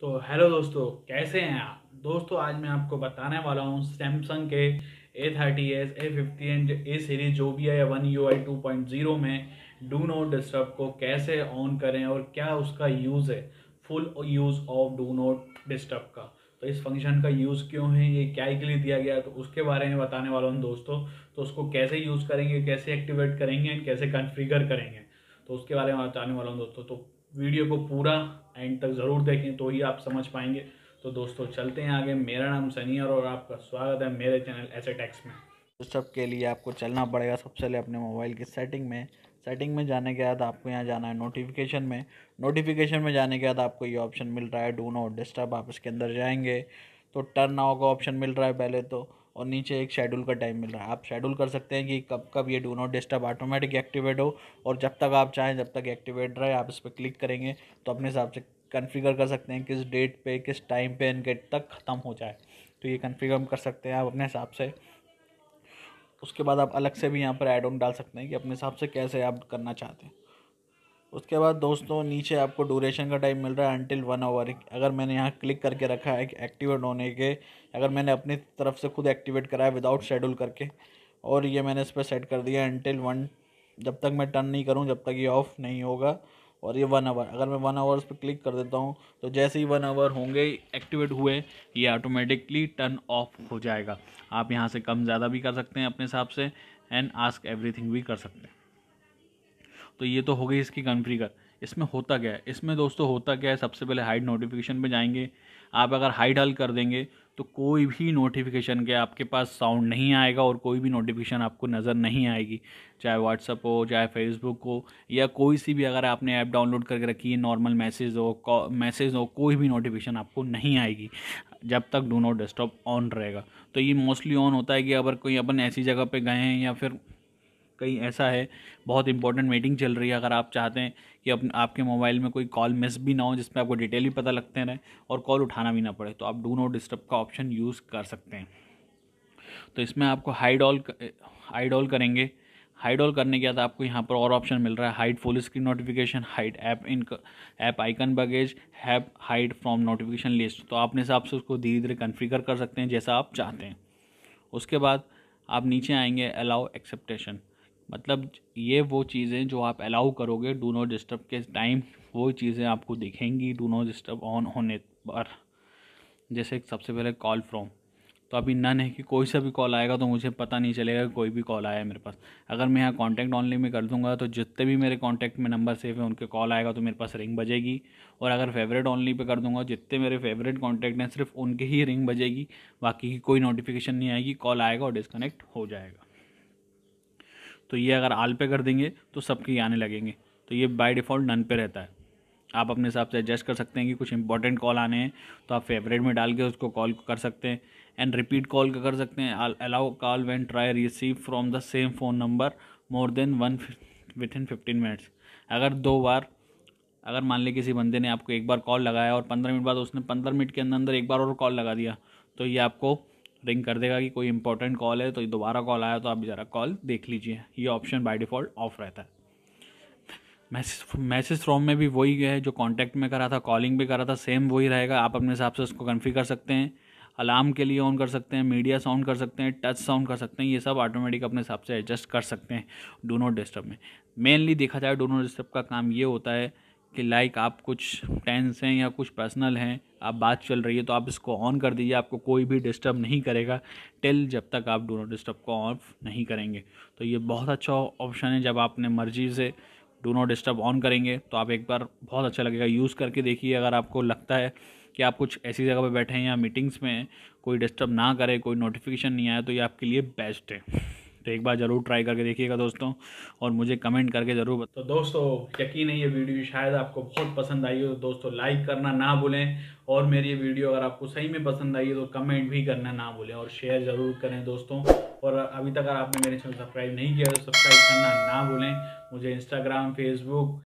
तो हेलो दोस्तों कैसे हैं आप दोस्तों आज मैं आपको बताने वाला हूँ सैमसंग के ए thirty S A fifty and A series जो भी है one you I two point zero में डू नोट डिस्टर्ब को कैसे ऑन करें और क्या उसका यूज़ है full use of do not disturb का तो इस फंक्शन का यूज़ क्यों है ये क्या के लिए दिया गया तो उसके बारे में बताने वाला हूँ दोस्तों तो उसको कैसे यूज़ करेंगे कैसे एक्टिवेट करेंगे एंड कैसे कन्फिगर करेंगे तो उसके बारे में बताने वाला हूँ दोस्तों तो वीडियो को पूरा एंड तक ज़रूर देखें तो ही आप समझ पाएंगे तो दोस्तों चलते हैं आगे मेरा नाम सनियर और आपका स्वागत है मेरे चैनल एस एटैक्स में उस तो सब के लिए आपको चलना पड़ेगा सबसे पहले अपने मोबाइल की सेटिंग में सेटिंग में जाने के बाद आपको यहाँ जाना है नोटिफिकेशन में नोटिफिकेशन में जाने के बाद आपको ये ऑप्शन मिल रहा है डू नोट डिस्टर्ब आप इसके अंदर जाएंगे तो टर्न नाव का ऑप्शन मिल रहा है पहले तो और नीचे एक शेड्यूल का टाइम मिल रहा है आप शेड्यूल कर सकते हैं कि कब कब ये do not disturb automatic activate हो और जब तक आप चाहें जब तक एक्टिवेट रहे आप इस पर क्लिक करेंगे तो अपने हिसाब से कन्फिगर कर सकते हैं किस डेट पर किस टाइम पर इनके गेट तक ख़त्म हो जाए तो ये कन्फिगर कर सकते हैं आप अपने हिसाब से उसके बाद आप अलग से भी यहाँ पर एड ऑन डाल सकते हैं कि अपने हिसाब से कैसे आप करना चाहते हैं उसके बाद दोस्तों नीचे आपको ड्यूरेशन का टाइम मिल रहा है अनटिल वन आवर अगर मैंने यहाँ क्लिक करके रखा है एक्टिवेट होने के अगर मैंने अपनी तरफ से खुद एक्टिवेट कराया विदाउट शेड्यूल करके और ये मैंने इस पर सेट कर दिया है अनटिल वन जब तक मैं टर्न नहीं करूँ जब तक ये ऑफ नहीं होगा और ये वन आवर अगर मैं वन आवर्स पर क्लिक कर देता हूँ तो जैसे ही वन आवर होंगे एक्टिवेट हुए ये ऑटोमेटिकली टर्न ऑफ हो जाएगा आप यहाँ से कम ज़्यादा भी कर सकते हैं अपने हिसाब से एंड आस्क एवरीथिंग भी कर सकते हैं तो ये तो हो गई इसकी कॉन्फ़िगर इसमें होता क्या है इसमें दोस्तों होता क्या है सबसे पहले हाइड नोटिफिकेशन पे जाएंगे आप अगर हाइड हल कर देंगे तो कोई भी नोटिफिकेशन के आपके पास साउंड नहीं आएगा और कोई भी नोटिफिकेशन आपको नज़र नहीं आएगी चाहे व्हाट्सअप हो चाहे फेसबुक हो या कोई सी भी अगर आपने ऐप डाउनलोड करके रखी है नॉर्मल मैसेज हो मैसेज हो कोई भी नोटिफिकेशन आपको नहीं आएगी जब तक डोनो नॉट ऑन रहेगा तो ये मोस्टली ऑन होता है कि अगर कोई अपन ऐसी जगह पर गए हैं या फिर कहीं ऐसा है बहुत इंपॉर्टेंट मीटिंग चल रही है अगर आप चाहते हैं कि अपने आपके मोबाइल में कोई कॉल मिस भी ना हो जिसमें आपको डिटेल भी पता लगते रहे और कॉल उठाना भी ना पड़े तो आप डू नो डिस्टर्ब का ऑप्शन यूज़ कर सकते हैं तो इसमें आपको हाइड ऑल हाइड ऑल करेंगे हाइड ऑल करने के बाद आपको यहाँ पर और ऑप्शन मिल रहा है hide full screen notification hide app in app icon badges हैप हाइड फ्रॉम नोटिफिकेशन लिस्ट तो आप अपने हिसाब से उसको धीरे धीरे कन्फिगर कर सकते हैं जैसा आप चाहते हैं उसके बाद आप नीचे आएंगे अलाउ एक्सेप्टेशन मतलब ये वो चीज़ें जो आप अलाउ करोगे डू नॉट डिस्टर्ब के टाइम वो चीज़ें आपको दिखेंगी डू नॉट डिस्टर्ब ऑन होने पर जैसे सबसे पहले कॉल फ्रॉम तो अभी नन है कि कोई सा भी कॉल आएगा तो मुझे पता नहीं चलेगा कोई भी कॉल आया है मेरे पास अगर मैं यहाँ कॉन्टैक्ट ऑनली में कर दूंगा तो जितने भी मेरे कॉन्टैक्ट में नंबर सेव है उनके कॉल आएगा तो मेरे पास रिंग बजेगी और अगर फेवरेट ऑनली पे कर दूंगा जितने मेरे फेवरेट कॉन्टैक्ट हैं सिर्फ उनके ही रिंग बजेगी बाकी की कोई नोटिफिकेशन नहीं आएगी कॉल आएगा और डिस्कनेक्ट हो जाएगा तो ये अगर आल पे कर देंगे तो सबके आने लगेंगे तो ये बाय डिफ़ॉल्ट नन पे रहता है आप अपने हिसाब से एडजस्ट कर सकते हैं कि कुछ इंपॉर्टेंट कॉल आने हैं तो आप फेवरेट में डाल के उसको कॉल कर सकते हैं एंड रिपीट कॉल कर सकते हैं allow call when try receive from the same phone number more than one within fifteen minutes अगर दो बार अगर मान ली किसी बंदे ने आपको एक बार कॉल लगाया और पंद्रह मिनट बाद उसने पंद्रह मिनट के अंदर अंदर एक बार और कॉल लगा दिया तो ये आपको रिंग कर देगा कि कोई इंपॉर्टेंट कॉल है तो दोबारा कॉल आया तो आप ज़रा कॉल देख लीजिए ये ऑप्शन बाय डिफ़ॉल्ट ऑफ रहता है मैसेज मैसेज फ्रॉम में भी वही है जो कॉन्टैक्ट में करा था कॉलिंग भी करा था सेम वही रहेगा आप अपने हिसाब से उसको कन्फी कर सकते हैं अलार्म के लिए ऑन कर सकते हैं मीडिया साउंड कर सकते हैं टच साउंड कर सकते हैं ये सब ऑटोमेटिक अपने हिसाब से एडजस्ट कर सकते हैं डो नॉट डिस्टर्ब में मेनली देखा जाए डो नॉट डिस्टर्ब का काम ये होता है कि लाइक आप कुछ टेंस हैं या कुछ पर्सनल हैं आप बात चल रही है तो आप इसको ऑन कर दीजिए आपको कोई भी डिस्टर्ब नहीं करेगा टिल जब तक आप डो नॉट डिस्टर्ब को ऑफ नहीं करेंगे तो ये बहुत अच्छा ऑप्शन है जब आप अपने मर्जी से डो नॉट डिस्टर्ब ऑन करेंगे तो आप एक बार बहुत अच्छा लगेगा यूज़ करके देखिए अगर आपको लगता है कि आप कुछ ऐसी जगह पर बैठे हैं या मीटिंग्स में कोई डिस्टर्ब ना करे कोई नोटिफिकेशन नहीं आया तो ये आपके लिए बेस्ट है तो एक बार ज़रूर ट्राई करके देखिएगा दोस्तों और मुझे कमेंट करके ज़रूर तो दोस्तों यकीन है ये वीडियो शायद आपको बहुत पसंद आई हो दोस्तों लाइक करना ना भूलें और मेरी ये वीडियो अगर आपको सही में पसंद आई है तो कमेंट भी करना ना भूलें और शेयर ज़रूर करें दोस्तों और अभी तक अगर आपने मेरे चैनल सब्सक्राइब नहीं किया तो सब्सक्राइब करना ना भूलें मुझे इंस्टाग्राम फेसबुक